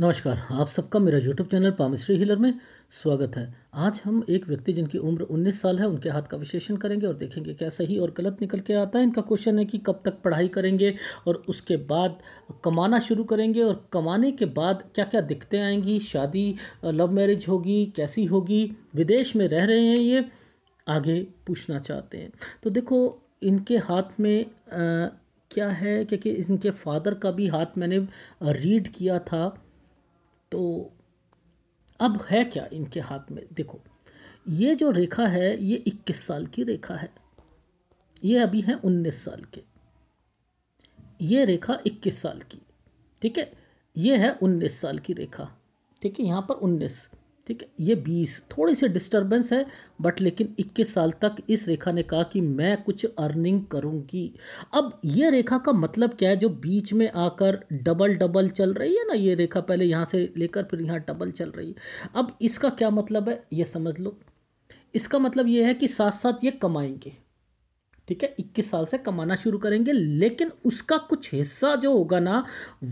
नमस्कार आप सबका मेरा यूट्यूब चैनल पामिश्री हिलर में स्वागत है आज हम एक व्यक्ति जिनकी उम्र 19 साल है उनके हाथ का विश्लेषण करेंगे और देखेंगे क्या सही और गलत निकल के आता है इनका क्वेश्चन है कि कब तक पढ़ाई करेंगे और उसके बाद कमाना शुरू करेंगे और कमाने के बाद क्या क्या दिक्कतें आएंगी शादी लव मैरिज होगी कैसी होगी विदेश में रह रहे हैं ये आगे पूछना चाहते हैं तो देखो इनके हाथ में आ, क्या है क्योंकि इनके फादर का भी हाथ मैंने रीड किया था तो अब है क्या इनके हाथ में देखो ये जो रेखा है ये 21 साल की रेखा है ये अभी है 19 साल के ये रेखा 21 साल की ठीक है ये है 19 साल की रेखा ठीक है यहाँ पर उन्नीस ठीक है ये बीस थोड़ी सी डिस्टर्बेंस है बट लेकिन इक्कीस साल तक इस रेखा ने कहा कि मैं कुछ अर्निंग करूँगी अब ये रेखा का मतलब क्या है जो बीच में आकर डबल डबल चल रही है ना ये रेखा पहले यहाँ से लेकर फिर यहाँ डबल चल रही है अब इसका क्या मतलब है ये समझ लो इसका मतलब ये है कि साथ साथ ये कमाएंगे ठीक है इक्कीस साल से कमाना शुरू करेंगे लेकिन उसका कुछ हिस्सा जो होगा ना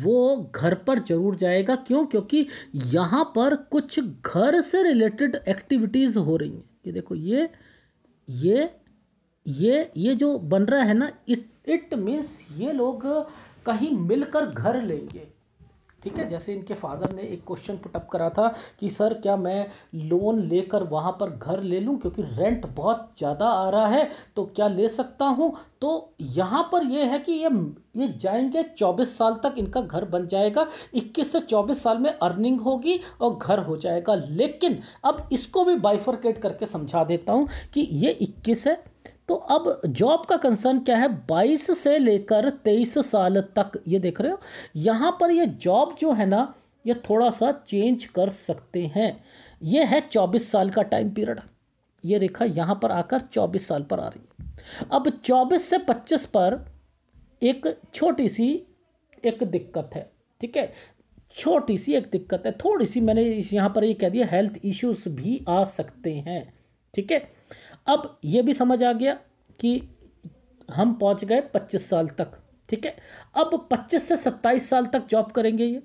वो घर पर जरूर जाएगा क्यों क्योंकि यहाँ पर कुछ घर से रिलेटेड एक्टिविटीज़ हो रही हैं ये देखो ये ये ये ये जो बन रहा है ना इट इट मीन्स ये लोग कहीं मिलकर घर लेंगे ठीक है जैसे इनके फादर ने एक क्वेश्चन पुटअप करा था कि सर क्या मैं लोन लेकर वहाँ पर घर ले लूँ क्योंकि रेंट बहुत ज़्यादा आ रहा है तो क्या ले सकता हूँ तो यहाँ पर यह है कि ये ये जाएंगे 24 साल तक इनका घर बन जाएगा 21 से 24 साल में अर्निंग होगी और घर हो जाएगा लेकिन अब इसको भी बाइफरकेट करके समझा देता हूँ कि ये इक्कीस है तो अब जॉब का कंसर्न क्या है बाईस से लेकर तेईस साल तक ये देख रहे हो यहाँ पर ये जॉब जो है ना ये थोड़ा सा चेंज कर सकते हैं ये है चौबीस साल का टाइम पीरियड ये रेखा यहाँ पर आकर चौबीस साल पर आ रही है अब चौबीस से पच्चीस पर एक छोटी सी एक दिक्कत है ठीक है छोटी सी एक दिक्कत है थोड़ी सी मैंने इस यहाँ पर ये यह कह दिया हेल्थ इश्यूज भी आ सकते हैं ठीक है अब ये भी समझ आ गया कि हम पहुंच गए 25 साल तक ठीक है अब 25 से 27 साल तक जॉब करेंगे ये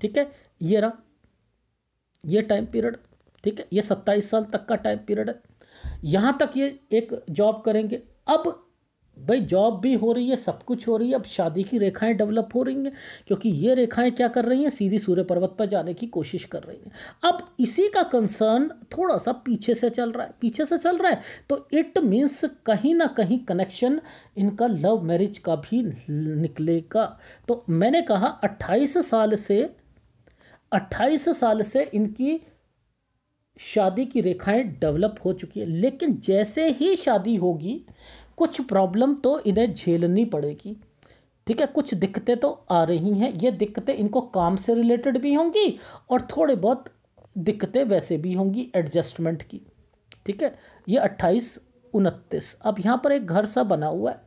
ठीक है ये रहा ये टाइम पीरियड ठीक है ये 27 साल तक का टाइम पीरियड है यहाँ तक ये एक जॉब करेंगे अब भाई जॉब भी हो रही है सब कुछ हो रही है अब शादी की रेखाएं डेवलप हो रही हैं क्योंकि ये रेखाएं क्या कर रही हैं सीधी सूर्य पर्वत पर जाने की कोशिश कर रही हैं अब इसी का कंसर्न थोड़ा सा पीछे से चल रहा है पीछे से चल रहा है तो इट मीन्स कहीं ना कहीं कनेक्शन इनका लव मैरिज का भी निकलेगा तो मैंने कहा अट्ठाईस साल से अट्ठाईस साल से इनकी शादी की रेखाएं डेवलप हो चुकी है लेकिन जैसे ही शादी होगी कुछ प्रॉब्लम तो इन्हें झेलनी पड़ेगी ठीक है कुछ दिक्कतें तो आ रही हैं ये दिक्कतें इनको काम से रिलेटेड भी होंगी और थोड़े बहुत दिक्कतें वैसे भी होंगी एडजस्टमेंट की ठीक है ये अट्ठाईस उनतीस अब यहाँ पर एक घर सा बना हुआ है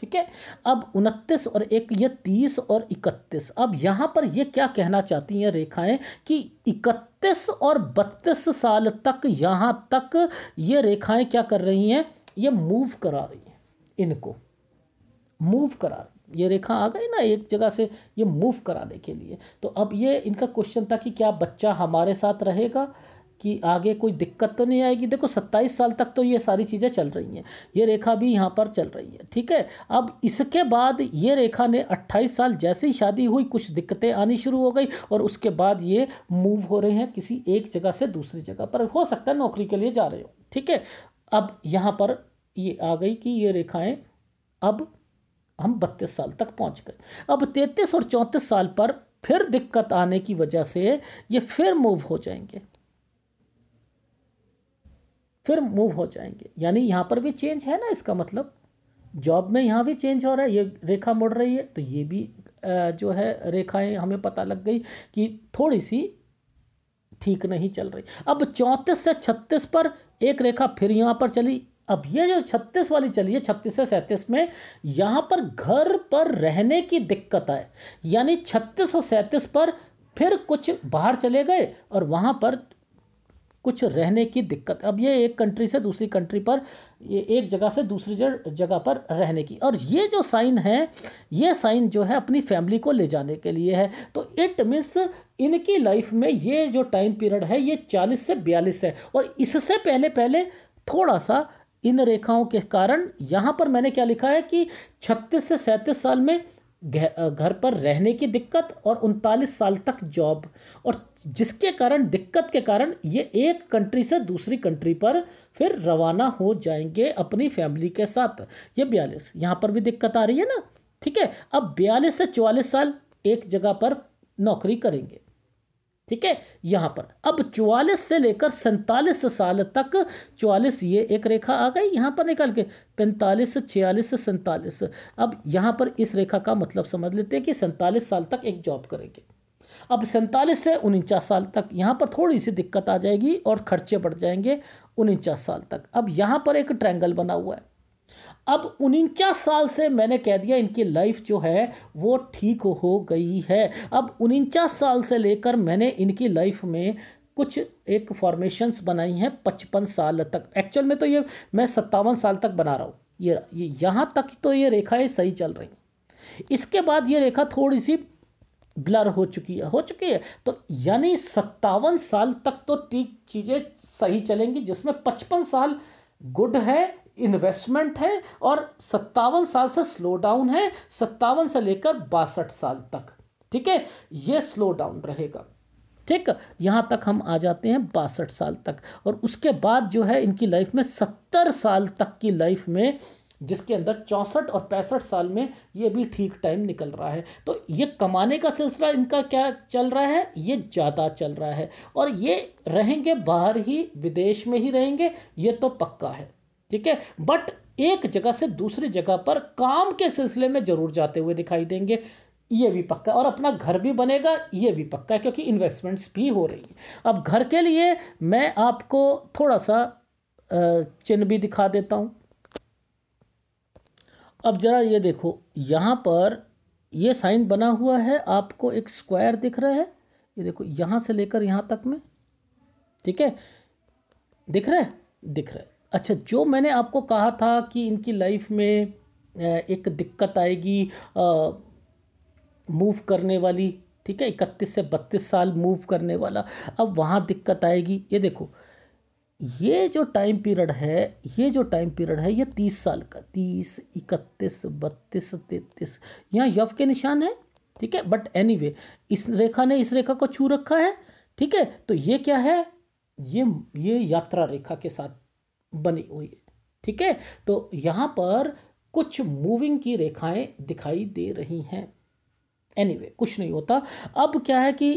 ठीक है अब उनतीस और एक ये तीस और इकतीस अब यहाँ पर ये क्या कहना चाहती हैं रेखाएं कि इकतीस और बत्तीस साल तक यहाँ तक ये रेखाएं क्या कर रही हैं ये मूव करा रही हैं इनको मूव करा ये रेखा आ गई ना एक जगह से ये मूव कराने के लिए तो अब ये इनका क्वेश्चन था कि क्या बच्चा हमारे साथ रहेगा कि आगे कोई दिक्कत तो नहीं आएगी देखो सत्ताईस साल तक तो ये सारी चीज़ें चल रही हैं ये रेखा भी यहाँ पर चल रही है ठीक है अब इसके बाद ये रेखा ने अट्ठाईस साल जैसे ही शादी हुई कुछ दिक्कतें आनी शुरू हो गई और उसके बाद ये मूव हो रहे हैं किसी एक जगह से दूसरी जगह पर हो सकता है नौकरी के लिए जा रहे हो ठीक है अब यहाँ पर ये आ गई कि ये रेखाएं अब हम बत्तीस साल तक पहुंच गए अब तैतीस और चौंतीस साल पर फिर दिक्कत आने की वजह से ये फिर मूव हो जाएंगे फिर मूव हो जाएंगे यानी यहाँ पर भी चेंज है ना इसका मतलब जॉब में यहाँ भी चेंज हो रहा है ये रेखा मुड़ रही है तो ये भी जो है रेखाएं हमें पता लग गई कि थोड़ी सी ठीक नहीं चल रही अब चौंतीस से छत्तीस पर एक रेखा फिर यहाँ पर चली अब ये जो छत्तीस वाली चली है छत्तीस से सैंतीस में यहाँ पर घर पर रहने की दिक्कत आए यानी छत्तीस और सैंतीस पर फिर कुछ बाहर चले गए और वहाँ पर कुछ रहने की दिक्कत अब ये एक कंट्री से दूसरी कंट्री पर ये एक जगह से दूसरी जगह पर रहने की और ये जो साइन है ये साइन जो है अपनी फैमिली को ले जाने के लिए है तो इट मीन्स इनकी लाइफ में ये जो टाइम पीरियड है ये चालीस से बयालीस है और इससे पहले पहले थोड़ा सा इन रेखाओं के कारण यहाँ पर मैंने क्या लिखा है कि 36 से सैंतीस साल में घर पर रहने की दिक्कत और उनतालीस साल तक जॉब और जिसके कारण दिक्कत के कारण ये एक कंट्री से दूसरी कंट्री पर फिर रवाना हो जाएंगे अपनी फैमिली के साथ ये बयालीस यहाँ पर भी दिक्कत आ रही है ना ठीक है अब बयालीस से चवालीस साल एक जगह पर नौकरी करेंगे ठीक है यहाँ पर अब 44 से लेकर सैंतालीस साल तक 44 ये एक रेखा आ गई यहाँ पर निकाल के पैंतालीस छियालीस सैंतालीस अब यहाँ पर इस रेखा का मतलब समझ लेते हैं कि सैंतालीस साल तक एक जॉब करेंगे अब सैंतालीस से उनचास साल तक यहाँ पर थोड़ी सी दिक्कत आ जाएगी और खर्चे बढ़ जाएंगे उनचास साल तक अब यहाँ पर एक ट्रैंगल बना हुआ है अब उनचास साल से मैंने कह दिया इनकी लाइफ जो है वो ठीक हो गई है अब उनचास साल से लेकर मैंने इनकी लाइफ में कुछ एक फॉर्मेशंस बनाई हैं पचपन साल तक एक्चुअल में तो ये मैं सत्तावन साल तक बना रहा हूँ ये यहाँ तक तो ये रेखाएँ सही चल रही इसके बाद ये रेखा थोड़ी सी ब्लर हो चुकी है हो चुकी है तो यानी सत्तावन साल तक तो ठीक चीज़ें सही चलेंगी जिसमें पचपन साल गुड है इन्वेस्टमेंट है और सत्तावन साल से स्लो डाउन है सत्तावन से लेकर बासठ साल तक ठीक है ये स्लो डाउन रहेगा ठीक यहाँ तक हम आ जाते हैं बासठ साल तक और उसके बाद जो है इनकी लाइफ में सत्तर साल तक की लाइफ में जिसके अंदर चौंसठ और पैंसठ साल में ये भी ठीक टाइम निकल रहा है तो ये कमाने का सिलसिला इनका क्या चल रहा है ये ज़्यादा चल रहा है और ये रहेंगे बाहर ही विदेश में ही रहेंगे ये तो पक्का है ठीक है बट एक जगह से दूसरी जगह पर काम के सिलसिले में जरूर जाते हुए दिखाई देंगे ये भी पक्का और अपना घर भी बनेगा ये भी पक्का है क्योंकि इन्वेस्टमेंट्स भी हो रही है अब घर के लिए मैं आपको थोड़ा सा चिन्ह भी दिखा देता हूँ अब ज़रा ये देखो यहाँ पर ये साइन बना हुआ है आपको एक स्क्वायर दिख रहा है ये देखो यहाँ से लेकर यहाँ तक में ठीक है दिख रहा है दिख रहा है अच्छा जो मैंने आपको कहा था कि इनकी लाइफ में एक दिक्कत आएगी मूव करने वाली ठीक है इकतीस से बत्तीस साल मूव करने वाला अब वहाँ दिक्कत आएगी ये देखो ये जो टाइम पीरियड है ये जो टाइम पीरियड है ये तीस साल का तीस इकतीस बत्तीस तैतीस यहाँ यव के निशान है ठीक है बट एनी anyway, इस रेखा ने इस रेखा को छू रखा है ठीक है तो ये क्या है ये ये यात्रा रेखा के साथ बनी हुई है ठीक है तो यहाँ पर कुछ मूविंग की रेखाएं दिखाई दे रही हैं एनीवे anyway, कुछ नहीं होता अब क्या है कि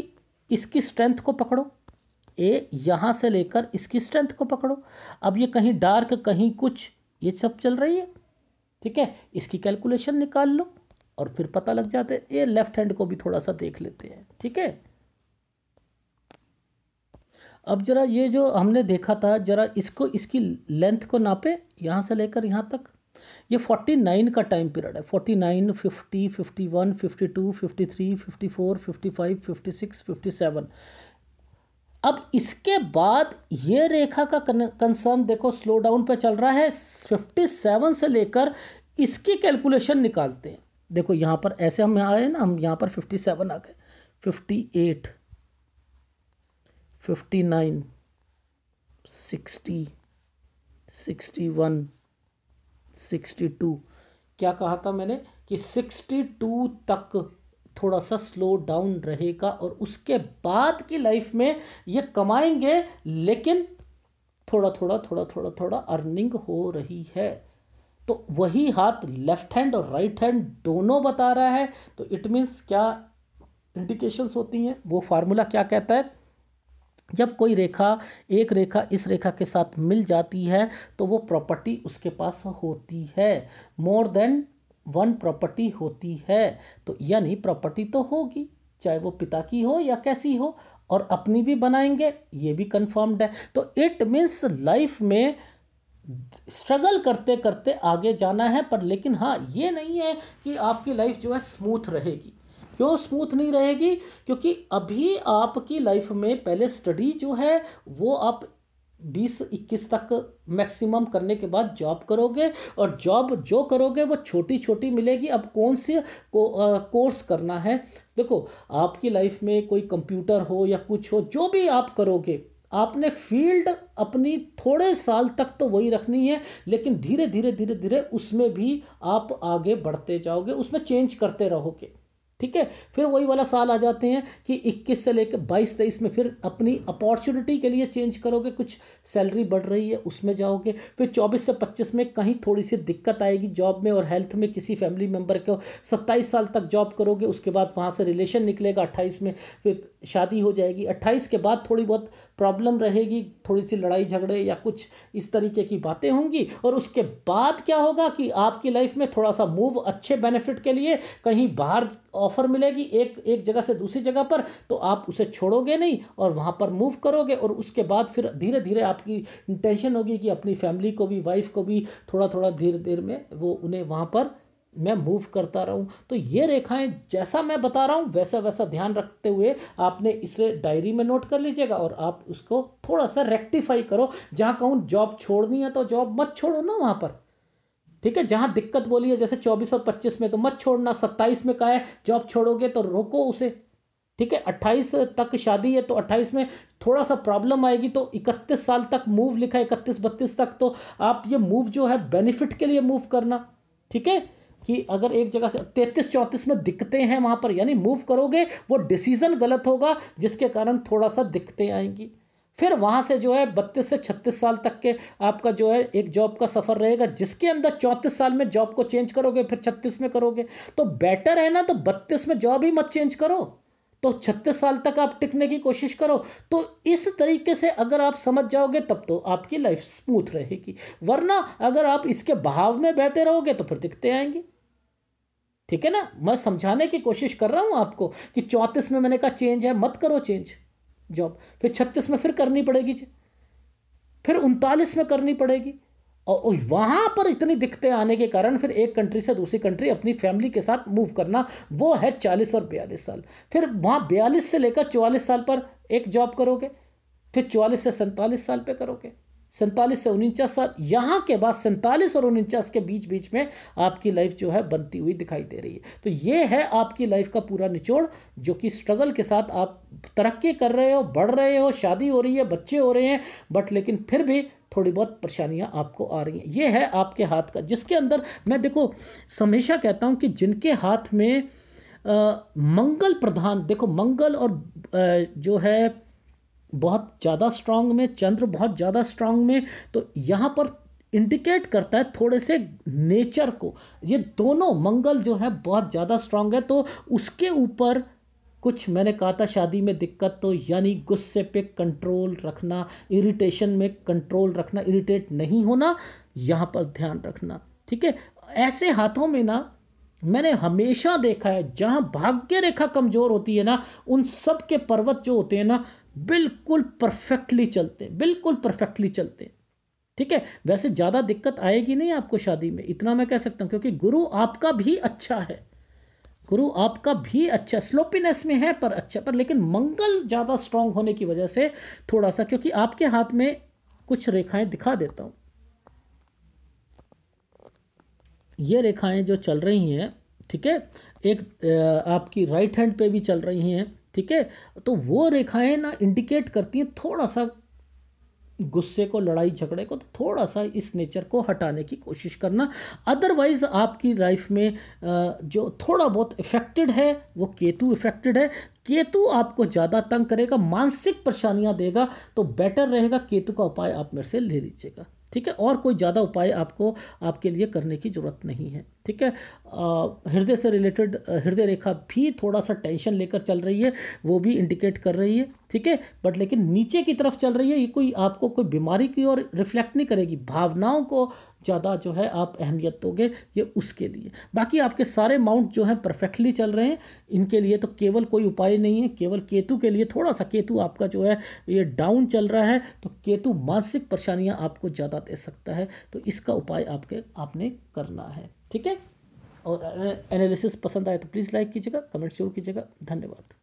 इसकी स्ट्रेंथ को पकड़ो ए यहाँ से लेकर इसकी स्ट्रेंथ को पकड़ो अब ये कहीं डार्क कहीं कुछ ये सब चल रही है ठीक है इसकी कैलकुलेशन निकाल लो और फिर पता लग जाते ये लेफ्ट हैंड को भी थोड़ा सा देख लेते हैं ठीक है अब ज़रा ये जो हमने देखा था ज़रा इसको इसकी लेंथ को नापे यहाँ से लेकर यहाँ तक ये 49 का टाइम पीरियड है 49, 50, 51, 52, 53, 54, 55, 56, 57 अब इसके बाद ये रेखा का कंसर्न देखो स्लो डाउन पे चल रहा है 57 से लेकर इसकी कैलकुलेशन निकालते हैं देखो यहाँ पर ऐसे हम यहाँ आए ना हम यहाँ पर 57 आ गए 58 fifty nine sixty sixty one sixty two क्या कहा था मैंने कि सिक्सटी टू तक थोड़ा सा स्लो डाउन रहेगा और उसके बाद की लाइफ में ये कमाएंगे लेकिन थोड़ा थोड़ा थोड़ा थोड़ा थोड़ा अर्निंग हो रही है तो वही हाथ लेफ्ट हैंड और राइट हैंड दोनों बता रहा है तो इट मीन्स क्या इंडिकेशंस होती हैं वो फार्मूला क्या कहता है जब कोई रेखा एक रेखा इस रेखा के साथ मिल जाती है तो वो प्रॉपर्टी उसके पास होती है मोर देन वन प्रॉपर्टी होती है तो यानी प्रॉपर्टी तो होगी चाहे वो पिता की हो या कैसी हो और अपनी भी बनाएंगे ये भी कन्फर्म्ड है तो इट मीन्स लाइफ में स्ट्रगल करते करते आगे जाना है पर लेकिन हाँ ये नहीं है कि आपकी लाइफ जो है स्मूथ रहेगी क्यों स्मूथ नहीं रहेगी क्योंकि अभी आपकी लाइफ में पहले स्टडी जो है वो आप बीस इक्कीस तक मैक्सिमम करने के बाद जॉब करोगे और जॉब जो करोगे वो छोटी छोटी मिलेगी अब कौन से को, आ, कोर्स करना है देखो आपकी लाइफ में कोई कंप्यूटर हो या कुछ हो जो भी आप करोगे आपने फील्ड अपनी थोड़े साल तक तो वही रखनी है लेकिन धीरे धीरे धीरे धीरे उसमें भी आप आगे बढ़ते जाओगे उसमें चेंज करते रहोगे ठीक है फिर वही वाला साल आ जाते हैं कि 21 से लेकर 22 तेईस में फिर अपनी अपॉर्चुनिटी के लिए चेंज करोगे कुछ सैलरी बढ़ रही है उसमें जाओगे फिर 24 से 25 में कहीं थोड़ी सी दिक्कत आएगी जॉब में और हेल्थ में किसी फैमिली मेम्बर को 27 साल तक जॉब करोगे उसके बाद वहाँ से रिलेशन निकलेगा अट्ठाईस में फिर शादी हो जाएगी 28 के बाद थोड़ी बहुत प्रॉब्लम रहेगी थोड़ी सी लड़ाई झगड़े या कुछ इस तरीके की बातें होंगी और उसके बाद क्या होगा कि आपकी लाइफ में थोड़ा सा मूव अच्छे बेनिफिट के लिए कहीं बाहर ऑफ़र मिलेगी एक एक जगह से दूसरी जगह पर तो आप उसे छोड़ोगे नहीं और वहाँ पर मूव करोगे और उसके बाद फिर धीरे धीरे आपकी इंटेंशन होगी कि अपनी फैमिली को भी वाइफ को भी थोड़ा थोड़ा धीरे धीरे में वो उन्हें वहाँ पर मैं मूव करता रहूं तो ये रेखाएं जैसा मैं बता रहा हूं वैसा वैसा ध्यान रखते हुए आपने इसे डायरी में नोट कर लीजिएगा और आप उसको थोड़ा सा रेक्टिफाई करो जहां कहूँ जॉब छोड़नी है तो जॉब मत छोड़ो ना वहां पर ठीक है जहां दिक्कत बोली है जैसे चौबीस और पच्चीस में तो मत छोड़ना सत्ताईस में कहा है जॉब छोड़ोगे तो रोको उसे ठीक है अट्ठाईस तक शादी है तो अट्ठाईस में थोड़ा सा प्रॉब्लम आएगी तो इकतीस साल तक मूव लिखा है इकतीस बत्तीस तक तो आप ये मूव जो है बेनिफिट के लिए मूव करना ठीक है कि अगर एक जगह से तैंतीस चौंतीस में दिखते हैं वहाँ पर यानी मूव करोगे वो डिसीज़न गलत होगा जिसके कारण थोड़ा सा दिक्कतें आएंगी फिर वहाँ से जो है बत्तीस से छत्तीस साल तक के आपका जो है एक जॉब का सफ़र रहेगा जिसके अंदर चौंतीस साल में जॉब को चेंज करोगे फिर छत्तीस में करोगे तो बेटर है ना तो बत्तीस में जॉब ही मत चेंज करो तो छत्तीस साल तक आप टिकने की कोशिश करो तो इस तरीके से अगर आप समझ जाओगे तब तो आपकी लाइफ स्मूथ रहेगी वरना अगर आप इसके भाव में बहते रहोगे तो फिर दिखते आएंगे ठीक है ना मैं समझाने की कोशिश कर रहा हूँ आपको कि चौंतीस में मैंने कहा चेंज है मत करो चेंज जॉब फिर छत्तीस में फिर करनी पड़ेगी फिर उनतालीस में करनी पड़ेगी और वहाँ पर इतनी दिक्कतें आने के कारण फिर एक कंट्री से दूसरी कंट्री अपनी फैमिली के साथ मूव करना वो है चालीस और बयालीस साल फिर वहाँ बयालीस से लेकर चौवालीस साल पर एक जॉब करोगे फिर चौवालीस से सैंतालीस साल पे करोगे सैंतालीस से उनचास साल यहाँ के बाद सैंतालीस और उनचास के बीच बीच में आपकी लाइफ जो है बनती हुई दिखाई दे रही है तो ये है आपकी लाइफ का पूरा निचोड़ जो कि स्ट्रगल के साथ आप तरक्की कर रहे हो बढ़ रहे हो शादी हो रही है बच्चे हो रहे हैं बट लेकिन फिर भी थोड़ी बहुत परेशानियाँ आपको आ रही हैं ये है आपके हाथ का जिसके अंदर मैं देखो हमेशा कहता हूँ कि जिनके हाथ में आ, मंगल प्रधान देखो मंगल और आ, जो है बहुत ज़्यादा स्ट्रांग में चंद्र बहुत ज़्यादा स्ट्रांग में तो यहाँ पर इंडिकेट करता है थोड़े से नेचर को ये दोनों मंगल जो है बहुत ज़्यादा स्ट्रांग है तो उसके ऊपर कुछ मैंने कहा था शादी में दिक्कत तो यानी गुस्से पे कंट्रोल रखना इरिटेशन में कंट्रोल रखना इरिटेट नहीं होना यहाँ पर ध्यान रखना ठीक है ऐसे हाथों में ना मैंने हमेशा देखा है जहाँ भाग्य रेखा कमज़ोर होती है ना उन सब के पर्वत जो होते हैं ना बिल्कुल परफेक्टली चलते बिल्कुल परफेक्टली चलते ठीक है वैसे ज़्यादा दिक्कत आएगी नहीं आपको शादी में इतना मैं कह सकता हूँ क्योंकि गुरु आपका भी अच्छा है गुरु आपका भी अच्छा स्लोपीनेस में है पर अच्छा पर लेकिन मंगल ज़्यादा स्ट्रांग होने की वजह से थोड़ा सा क्योंकि आपके हाथ में कुछ रेखाएं दिखा देता हूँ ये रेखाएं जो चल रही हैं ठीक है एक आपकी राइट हैंड पे भी चल रही हैं ठीक है तो वो रेखाएं ना इंडिकेट करती हैं थोड़ा सा गुस्से को लड़ाई झगड़े को तो थोड़ा सा इस नेचर को हटाने की कोशिश करना अदरवाइज़ आपकी लाइफ में जो थोड़ा बहुत इफ़ेक्टेड है वो केतु इफ़ेक्टेड है केतु आपको ज़्यादा तंग करेगा मानसिक परेशानियां देगा तो बेटर रहेगा केतु का उपाय आप मेरे से ले लीजिएगा ठीक है और कोई ज़्यादा उपाय आपको आपके लिए करने की ज़रूरत नहीं है ठीक है हृदय से रिलेटेड हृदय रेखा भी थोड़ा सा टेंशन लेकर चल रही है वो भी इंडिकेट कर रही है ठीक है बट लेकिन नीचे की तरफ चल रही है ये कोई आपको कोई बीमारी की ओर रिफ्लेक्ट नहीं करेगी भावनाओं को ज़्यादा जो है आप अहमियत दोगे ये उसके लिए बाकी आपके सारे माउंट जो हैं परफेक्टली चल रहे हैं इनके लिए तो केवल कोई उपाय नहीं है केवल केतु के लिए थोड़ा सा केतु आपका जो है ये डाउन चल रहा है तो केतु मानसिक परेशानियाँ आपको ज़्यादा दे सकता है तो इसका उपाय आपके आपने करना है ठीक है और एनालिसिस पसंद आए तो प्लीज़ लाइक कीजिएगा कमेंट जरूर कीजिएगा धन्यवाद